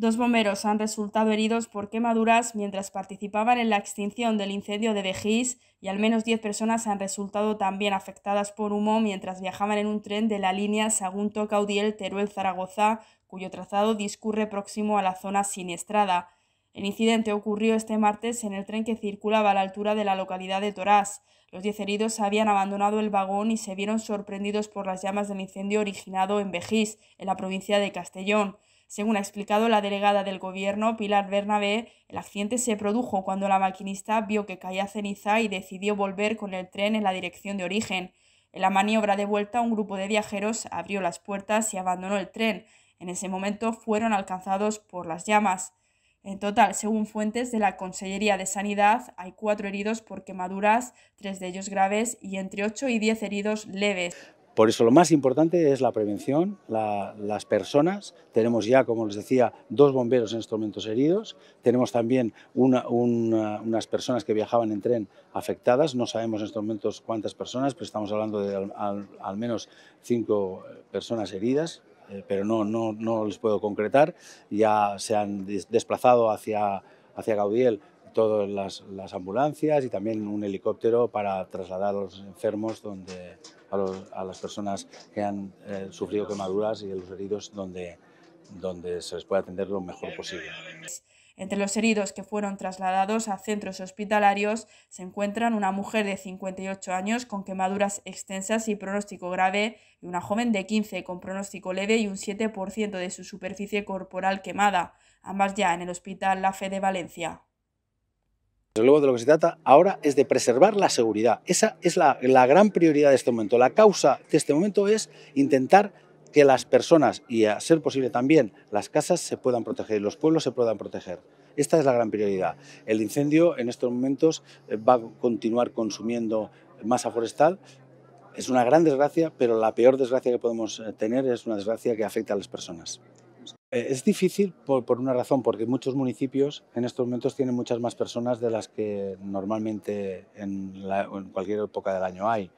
Dos bomberos han resultado heridos por quemaduras mientras participaban en la extinción del incendio de Vejís y al menos 10 personas han resultado también afectadas por humo mientras viajaban en un tren de la línea Sagunto-Caudiel-Teruel-Zaragoza, cuyo trazado discurre próximo a la zona siniestrada. El incidente ocurrió este martes en el tren que circulaba a la altura de la localidad de Torás. Los 10 heridos habían abandonado el vagón y se vieron sorprendidos por las llamas del incendio originado en Vejís, en la provincia de Castellón. Según ha explicado la delegada del gobierno, Pilar Bernabé, el accidente se produjo cuando la maquinista vio que caía ceniza y decidió volver con el tren en la dirección de origen. En la maniobra de vuelta, un grupo de viajeros abrió las puertas y abandonó el tren. En ese momento fueron alcanzados por las llamas. En total, según fuentes de la Consellería de Sanidad, hay cuatro heridos por quemaduras, tres de ellos graves y entre ocho y diez heridos leves. Por eso lo más importante es la prevención, las personas. Tenemos ya, como les decía, dos bomberos en estos momentos heridos. Tenemos también unas personas que viajaban en tren afectadas. No sabemos en estos momentos cuántas personas, pero estamos hablando de al, menos cinco eh, personas heridas, eh, pero no, no, no les puedo concretar. Ya se han desplazado hacia, hacia Gaudiel todas las, ambulancias y también un helicóptero para trasladar a los enfermos, donde, a, las personas que han eh, sufrido quemaduras y a los heridos donde, donde se les puede atender lo mejor posible. Entre los heridos que fueron trasladados a centros hospitalarios se encuentran una mujer de 58 años con quemaduras extensas y pronóstico grave y una joven de 15 con pronóstico leve y un 7% de su superficie corporal quemada, ambas ya en el Hospital La Fe de Valencia luego, de lo que se trata ahora es de preservar la seguridad. Esa es la, la gran prioridad de este momento. La causa de este momento es intentar que las personas y, a ser posible también, las casas se puedan proteger y los pueblos se puedan proteger. Esta es la gran prioridad. El incendio en estos momentos eh, va a continuar consumiendo masa forestal. Es una gran desgracia, pero la peor desgracia que podemos eh, tener es una desgracia que afecta a las personas. Eh, es difícil por, una razón, porque muchos municipios en estos momentos tienen muchas más personas de las que normalmente en, en cualquier época del año hay.